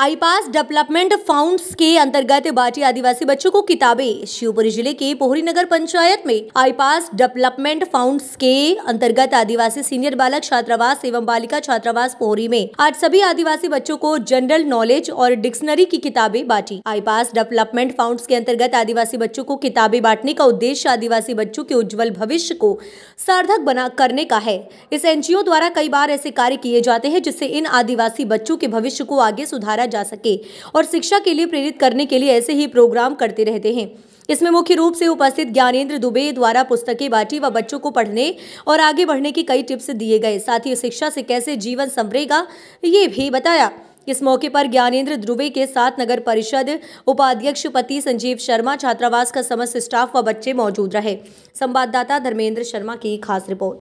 आईपास development founts के अंतर्गत बाटी आदिवासी बच्चों को किताबें शिवपुरी जिले के पोहरी नगर पंचायत में आईपास डेवलपमेंट फाउंड्स के अंतर्गत आदिवासी सीनियर बालक छात्रावास एवं बालिका छात्रावास पोहरी में आज सभी आदिवासी बच्चों को जनरल नॉलेज और डिक्शनरी की किताबें बांटी आईपास डेवलपमेंट फाउंड के अंतर्गत आदिवासी बच्चों को किताबें बांटने का उद्देश्य आदिवासी बच्चों के उज्जवल भविष्य को सार्थक बना करने का है इस एनजीओ द्वारा कई बार ऐसे कार्य किए जाते हैं जिससे इन आदिवासी बच्चों के भविष्य को आगे सुधारा सुधारा जा सके और शिक्षा के लिए प्रेरित करने के लिए ऐसे ही प्रोग्राम करते रहते हैं इसमें मुख्य रूप से उपस्थित ज्ञानेंद्र दुबे द्वारा पुस्तकें बांटी व बच्चों को पढ़ने और आगे बढ़ने के कई टिप्स दिए गए साथ ही शिक्षा से कैसे जीवन संवरेगा ये भी बताया इस मौके पर ज्ञानेन्द्र ध्रुवे के साथ नगर परिषद उपाध्यक्ष पति संजीव शर्मा छात्रावास का समस्त स्टाफ व बच्चे मौजूद रहे संवाददाता धर्मेंद्र शर्मा की खास रिपोर्ट